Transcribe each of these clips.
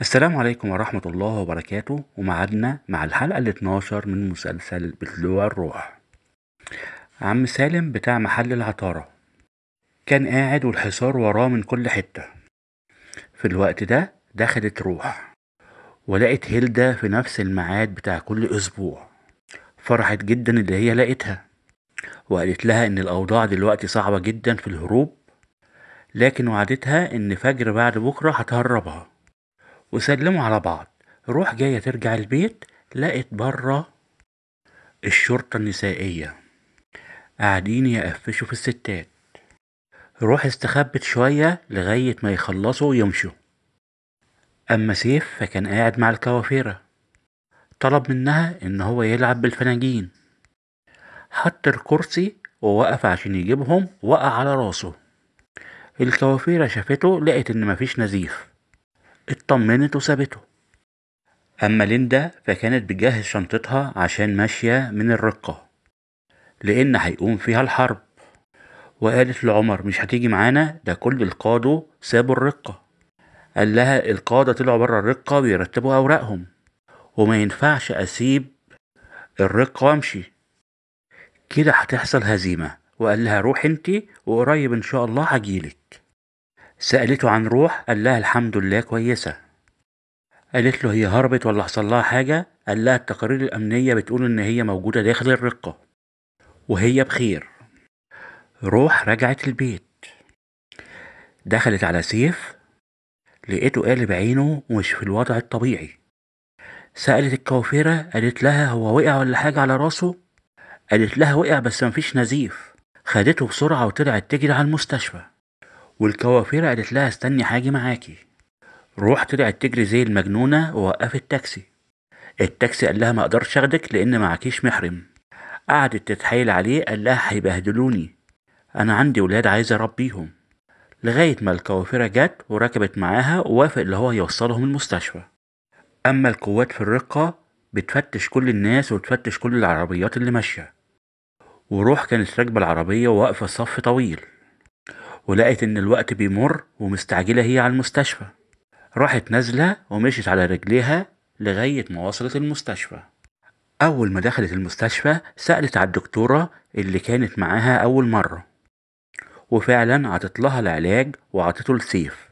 السلام عليكم ورحمة الله وبركاته ومعادنا مع الحلقة ال 12 من مسلسل بتلوع الروح عم سالم بتاع محل العطارة كان قاعد والحصار وراه من كل حتة في الوقت ده دخلت روح ولقت هيلدا في نفس الميعاد بتاع كل أسبوع فرحت جدا اللي هي لقيتها وقالت لها إن الأوضاع دلوقتي صعبة جدا في الهروب لكن وعدتها إن فجر بعد بكرة هتهربها وسلموا على بعض روح جاية ترجع البيت لقت برة الشرطة النسائية قاعدين يقفشوا في الستات روح استخبت شوية لغاية ما يخلصوا ويمشوا أما سيف فكان قاعد مع الكوافيرة طلب منها إن هو يلعب بالفناجين حط الكرسي ووقف عشان يجيبهم وقع على راسه الكوافيرة شافته لقت إن مفيش نزيف اطمنت وسابته أما ليندا فكانت بتجهز شنطتها عشان ماشية من الرقة لأن هيقوم فيها الحرب وقالت لعمر مش هتيجي معانا ده كل القادة سابوا الرقة قال لها القادة طلعوا بره الرقة بيرتبوا أوراقهم وما ينفعش أسيب الرقة وامشي كده هتحصل هزيمة وقال لها روح انتي وقريب ان شاء الله هجيلك سألته عن روح قال لها الحمد لله كويسة قالت له هي هربت ولا حصل لها حاجة قال لها التقارير الأمنية بتقول إن هي موجودة داخل الرقة وهي بخير روح رجعت البيت دخلت على سيف لقيته قالب عينه ومش في الوضع الطبيعي سألت الكوافيرة قالت لها هو وقع ولا حاجة على راسه قالت لها وقع بس مفيش نزيف خدته بسرعة وطلعت تجري على المستشفى والكوافير قالت لها استني هاجي معاكي روح طلعت تجري زي المجنونة ووقفت تاكسي التاكسي قال لها ما اقدرش اخدك لان معكيش محرم قعدت تتحايل عليه قال لها هيبهدلوني انا عندي ولاد عايزة اربيهم لغاية ما الكوافيرة جت وركبت معاها ووافق اللي هو يوصلهم المستشفى اما القوات في الرقة بتفتش كل الناس وتفتش كل العربيات اللي ماشية وروح كانت راكبة العربية وواقفة صف طويل ولقت إن الوقت بيمر ومستعجلة هي على المستشفى راحت نازلة ومشيت على رجليها لغاية ما وصلت المستشفى أول ما دخلت المستشفى سألت على الدكتورة اللي كانت معاها أول مرة وفعلا عطت لها العلاج وعطته السيف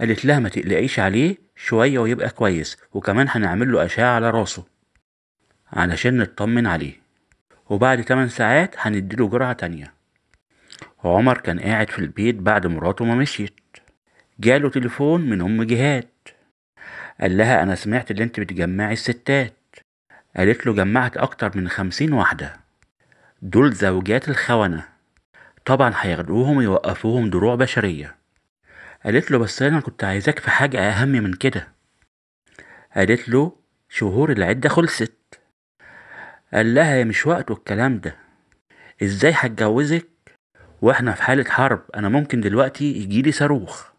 قالت لها ما تقلقيش عليه شوية ويبقى كويس وكمان هنعمل له أشعة على راسه علشان نطمن عليه وبعد 8 ساعات هنديله جرعة تانية عمر كان قاعد في البيت بعد مراته ما مشيت جاله تليفون من أم جهاد قال لها أنا سمعت اللي أنت بتجمعي الستات قالت له جمعت أكتر من خمسين واحدة دول زوجات الخونة طبعا هياخدوهم يوقفوهم دروع بشرية قالت له بس أنا كنت عايزاك في حاجة أهم من كده قالت له شهور العدة خلصت قال لها مش وقته الكلام ده ازاي هتجوزك واحنا في حالة حرب انا ممكن دلوقتي يجيلي صاروخ